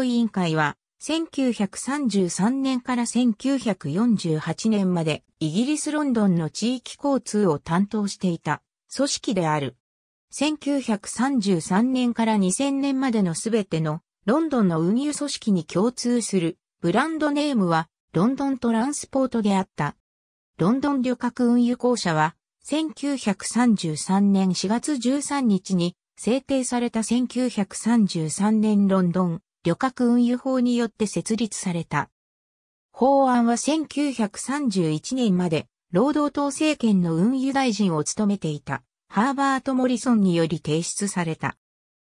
委員会は、1933年から1948年までイギリスロンドンの地域交通を担当していた組織である。1933年から2000年までのすべてのロンドンの運輸組織に共通するブランドネームはロンドントランスポートであった。ロンドン旅客運輸公社は1933年4月13日に制定された1933年ロンドン旅客運輸法によって設立された。法案は1931年まで労働党政権の運輸大臣を務めていたハーバート・モリソンにより提出された。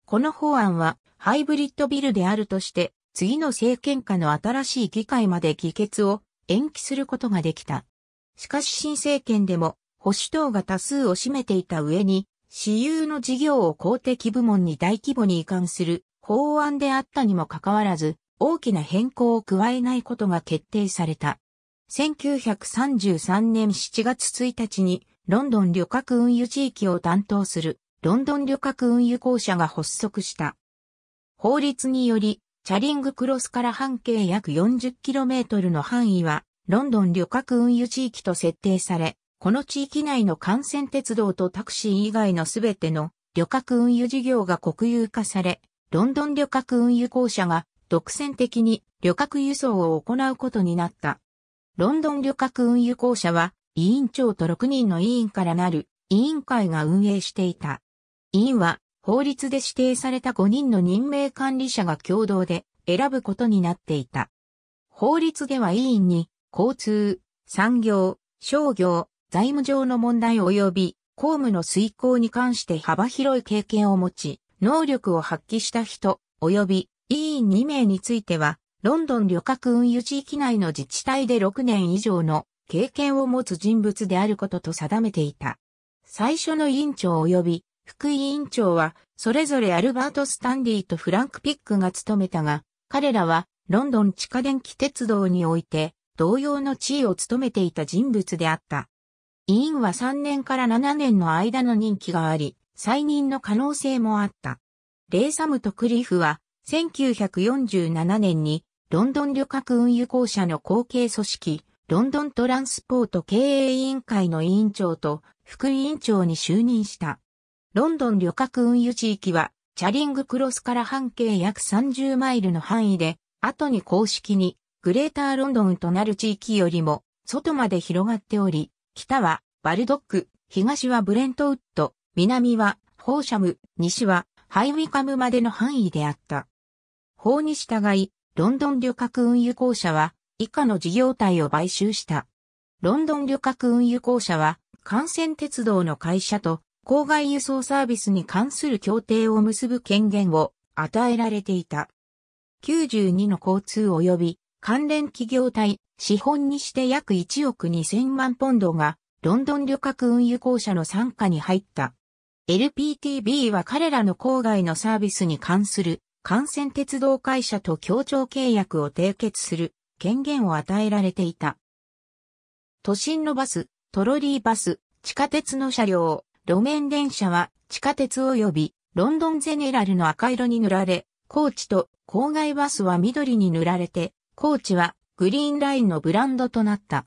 この法案はハイブリッドビルであるとして次の政権下の新しい議会まで議決を延期することができた。しかし新政権でも保守党が多数を占めていた上に私有の事業を公的部門に大規模に移管する法案であったにもかかわらず、大きな変更を加えないことが決定された。1933年7月1日にロンドン旅客運輸地域を担当するロンドン旅客運輸公社が発足した。法律により、チャリングクロスから半径約 40km の範囲はロンドン旅客運輸地域と設定され、この地域内の幹線鉄道とタクシー以外のすべての旅客運輸事業が国有化され、ロンドン旅客運輸公社が独占的に旅客輸送を行うことになった。ロンドン旅客運輸公社は委員長と6人の委員からなる委員会が運営していた。委員は法律で指定された5人の任命管理者が共同で選ぶことになっていた。法律では委員に交通、産業、商業、財務上の問題及び公務の遂行に関して幅広い経験を持ち、能力を発揮した人、及び委員2名については、ロンドン旅客運輸地域内の自治体で6年以上の経験を持つ人物であることと定めていた。最初の委員長及び副委員長は、それぞれアルバート・スタンリーとフランク・ピックが務めたが、彼らはロンドン地下電気鉄道において同様の地位を務めていた人物であった。委員は3年から7年の間の任期があり、再任の可能性もあった。レイサムとクリフは、1947年に、ロンドン旅客運輸公社の後継組織、ロンドントランスポート経営委員会の委員長と副委員長に就任した。ロンドン旅客運輸地域は、チャリングクロスから半径約30マイルの範囲で、後に公式に、グレーターロンドンとなる地域よりも、外まで広がっており、北はバルドック、東はブレントウッド、南はホーシャム、西はハイウィカムまでの範囲であった。法に従い、ロンドン旅客運輸公社は以下の事業体を買収した。ロンドン旅客運輸公社は幹線鉄道の会社と郊外輸送サービスに関する協定を結ぶ権限を与えられていた。92の交通及び関連企業体、資本にして約1億2000万ポンドが、ロンドン旅客運輸公社の参加に入った。LPTB は彼らの郊外のサービスに関する幹線鉄道会社と協調契約を締結する権限を与えられていた。都心のバス、トロリーバス、地下鉄の車両、路面電車は地下鉄及びロンドンゼネラルの赤色に塗られ、高地と郊外バスは緑に塗られてコーチはグリーンラインのブランドとなった。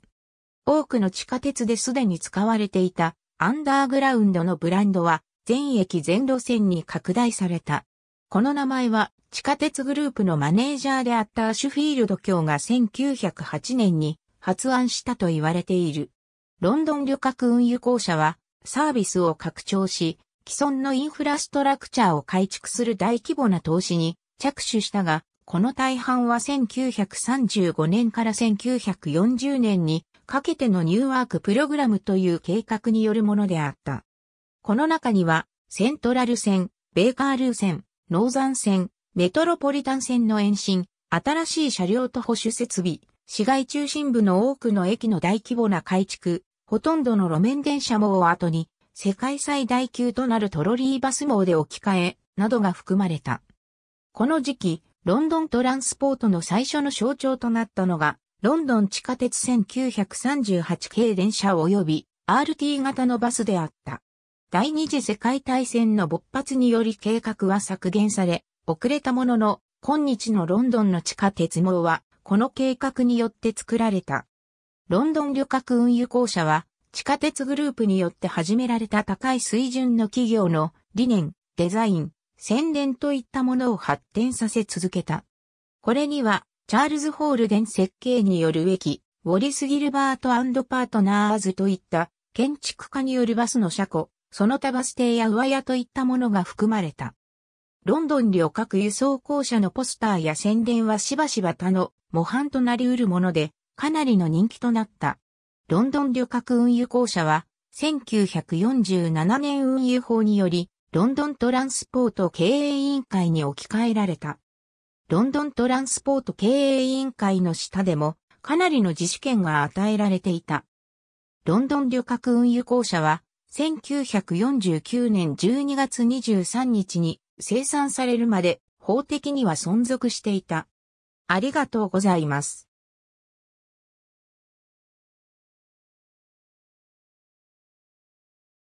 多くの地下鉄ですでに使われていたアンダーグラウンドのブランドは全駅全路線に拡大された。この名前は地下鉄グループのマネージャーであったアッシュフィールド卿が1908年に発案したと言われている。ロンドン旅客運輸公社はサービスを拡張し、既存のインフラストラクチャーを改築する大規模な投資に着手したが、この大半は1935年から1940年にかけてのニューワークプログラムという計画によるものであった。この中には、セントラル線、ベーカールー線、ノーザン線、メトロポリタン線の延伸、新しい車両と保守設備、市街中心部の多くの駅の大規模な改築、ほとんどの路面電車網を後に、世界最大級となるトロリーバス網で置き換え、などが含まれた。この時期、ロンドントランスポートの最初の象徴となったのが、ロンドン地下鉄1938系電車及び RT 型のバスであった。第二次世界大戦の勃発により計画は削減され、遅れたものの、今日のロンドンの地下鉄網は、この計画によって作られた。ロンドン旅客運輸公社は、地下鉄グループによって始められた高い水準の企業の理念、デザイン、宣伝といったものを発展させ続けた。これには、チャールズ・ホールデン設計による駅、ウォリス・ギルバートパートナーズといった建築家によるバスの車庫、その他バス停や上屋といったものが含まれた。ロンドン旅客輸送公社のポスターや宣伝はしばしば他の模範となり得るもので、かなりの人気となった。ロンドン旅客運輸公社は、1947年運輸法により、ロンドントランスポート経営委員会に置き換えられた。ロンドントランスポート経営委員会の下でもかなりの自主権が与えられていた。ロンドン旅客運輸公社は1949年12月23日に生産されるまで法的には存続していた。ありがとうございます。